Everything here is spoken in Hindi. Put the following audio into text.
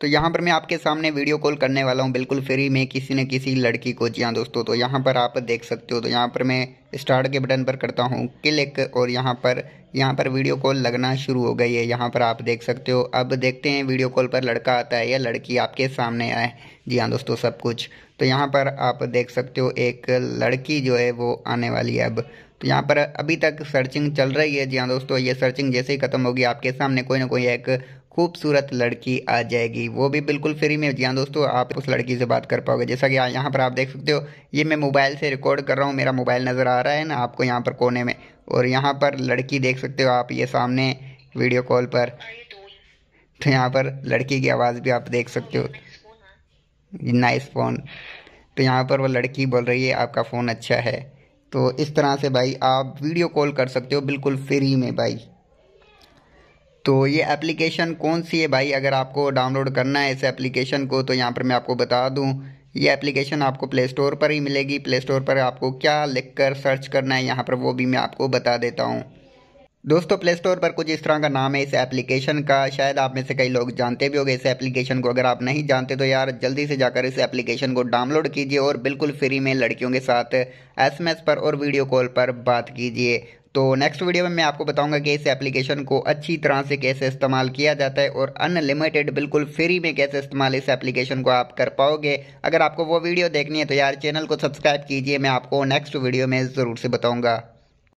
तो यहाँ पर मैं आपके सामने वीडियो कॉल करने वाला हूँ बिल्कुल फ्री में किसी न किसी लड़की को जी हाँ दोस्तों तो यहाँ पर आप देख सकते हो तो यहाँ पर मैं स्टार्ट के बटन पर करता हूँ क्लिक और यहाँ पर यहाँ पर वीडियो कॉल लगना शुरू हो गई है यहाँ पर आप देख सकते हो अब देखते हैं वीडियो कॉल पर लड़का आता है या लड़की आपके सामने आए जी हाँ दोस्तों सब कुछ तो यहाँ पर आप देख सकते हो एक लड़की जो है वो आने वाली है अब तो यहाँ पर अभी तक सर्चिंग चल रही है जी हाँ दोस्तों ये सर्चिंग जैसे ही खत्म होगी आपके सामने कोई ना कोई एक खूबसूरत लड़की आ जाएगी वो भी बिल्कुल फ्री में जी हाँ दोस्तों आप उस लड़की से बात कर पाओगे जैसा कि यहाँ पर आप देख सकते हो ये मैं मोबाइल से रिकॉर्ड कर रहा हूँ मेरा मोबाइल नज़र आ रहा है ना आपको यहाँ पर कोने में और यहाँ पर लड़की देख सकते हो आप ये सामने वीडियो कॉल पर तो यहाँ पर लड़की की आवाज़ भी आप देख सकते हो नाइस फ़ोन तो यहाँ पर वो लड़की बोल रही है आपका फ़ोन अच्छा है तो इस तरह से भाई आप वीडियो कॉल कर सकते हो बिल्कुल फ्री में भाई तो ये एप्लीकेशन कौन सी है भाई अगर आपको डाउनलोड करना है इस एप्लीकेशन को तो यहाँ पर मैं आपको बता दूँ ये एप्लीकेशन आपको प्ले स्टोर पर ही मिलेगी प्ले स्टोर पर आपको क्या लिख कर सर्च करना है यहाँ पर वो भी मैं आपको बता देता हूँ दोस्तों प्ले स्टोर पर कुछ इस तरह का नाम है इस एप्लीकेशन का शायद आप में से कई लोग जानते भी होंगे इस एप्लीकेशन को अगर आप नहीं जानते तो यार जल्दी से जाकर इस एप्लीकेशन को डाउनलोड कीजिए और बिल्कुल फ्री में लड़कियों के साथ एसएमएस पर और वीडियो कॉल पर बात कीजिए तो नेक्स्ट वीडियो में मैं आपको बताऊंगा कि इस एप्लीकेशन को अच्छी तरह से कैसे इस्तेमाल किया जाता है और अनलिमिटेड बिल्कुल फ्री में कैसे इस्तेमाल इस एप्लीकेशन को आप कर पाओगे अगर आपको वो वीडियो देखनी है तो यार चैनल को सब्सक्राइब कीजिए मैं आपको नेक्स्ट वीडियो में ज़रूर से बताऊँगा